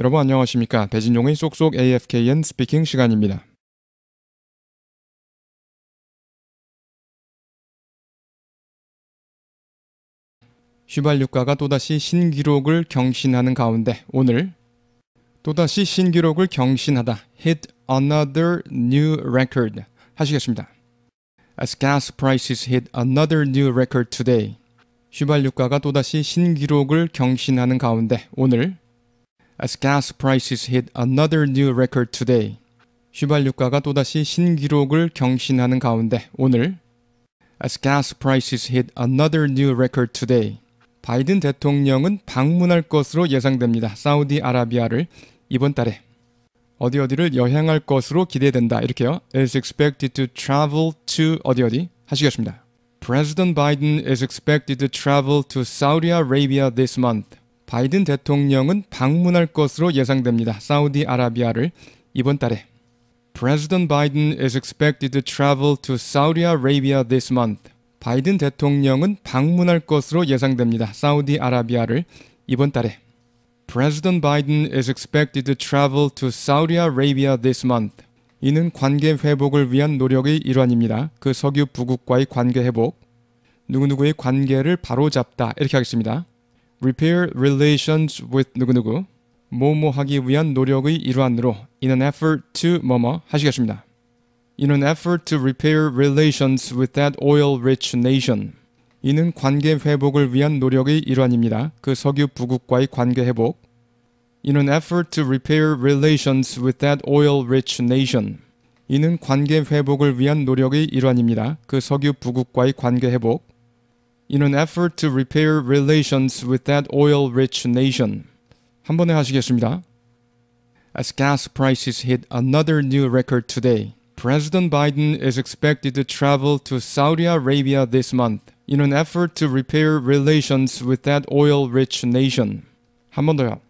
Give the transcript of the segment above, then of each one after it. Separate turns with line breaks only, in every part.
여러분 안녕하십니까? 배진종의 쏙쏙 AFKN 스피킹 시간입니다. 휘발유가가 또다시 신기록을 경신하는 가운데 오늘 또다시 신기록을 경신하다 hit another new record 하시겠습니다. As gas prices hit another new record today. 휘발유가가 또다시 신기록을 경신하는 가운데 오늘 as gas prices hit another new record today. 휘발유가가 또다시 신기록을 경신하는 가운데 오늘 as gas prices hit another new record today. 바이든 대통령은 방문할 것으로 예상됩니다. 사우디아라비아를 이번 달에 어디 어디를 여행할 것으로 기대된다. 이렇게요. is expected to travel to 어디 어디 하시겠습니다. President Biden is expected to travel to Saudi Arabia this month. 바이든 대통령은 방문할 것으로 예상됩니다. 사우디아라비아를 이번 달에. President Biden is expected to travel to Saudi Arabia this month. 바이든 대통령은 방문할 것으로 예상됩니다. 사우디아라비아를 이번 달에. President Biden is expected to travel to Saudi Arabia this month. 이는 관계 회복을 위한 노력의 일환입니다. 그 석유 부국과의 관계 회복, 누구누구의 관계를 바로잡다 이렇게 하겠습니다. repair relations with 누구누구 뭐뭐 하기 위한 노력의 일환으로 in an effort to 뭐뭐 하시겠습니다. in an effort to repair relations with that oil-rich nation. 이는 관계 회복을 위한 노력의 일환입니다. 그 석유 부국과의 관계 회복. in an effort to repair relations with that oil-rich nation. 이는 관계 회복을 위한 노력의 일환입니다. 그 석유 부국과의 관계 회복. in an effort to repair relations with that oil-rich nation. 한 번에 하시겠습니다. As gas prices hit another new record today, President Biden is expected to travel to Saudi Arabia this month in an effort to repair relations with that oil-rich nation. 한 번 더요.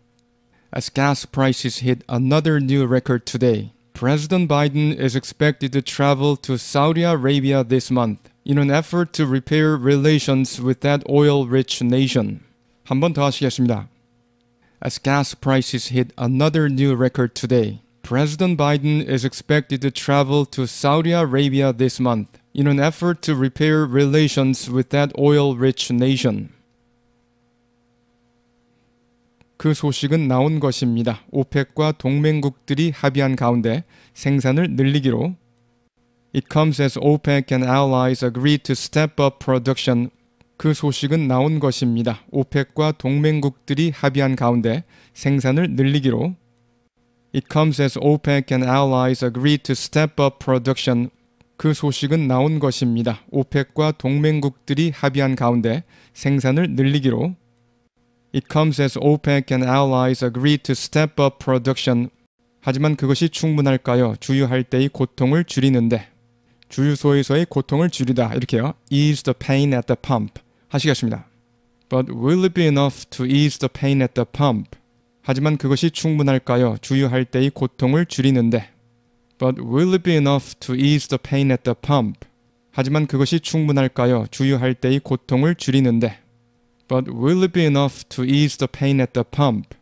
As gas prices hit another new record today, President Biden is expected to travel to Saudi Arabia this month in an effort to repair relations with that oil-rich nation. 한 하시겠습니다. As gas prices hit another new record today, President Biden is expected to travel to Saudi Arabia this month in an effort to repair relations with that oil-rich nation. 그 소식은 나온 것입니다. OPEC과 동맹국들이 합의한 가운데 생산을 늘리기로 It comes as OPEC and allies agree to step up production. 그 소식은 나온 것입니다. 오펙과 동맹국들이 합의한 가운데 생산을 늘리기로. It comes as OPEC and allies agree to step up production. 그 소식은 나온 것입니다. 오펙과 동맹국들이 합의한 가운데 생산을 늘리기로. It comes as OPEC and allies agree to step up production. 하지만 그것이 충분할까요? 주유할 때의 고통을 줄이는데. 주유소에서의 고통을 줄이다 이렇게요. ease the pain at the pump 하시겠습니다. But will it be enough to ease the pain at the pump? 하지만 그것이 충분할까요? 주유할 때의 고통을 줄이는데. But will it be enough to ease the pain at the pump? 하지만 그것이 충분할까요? 주유할 때의 고통을 줄이는데. But will it be enough to ease the pain at the pump?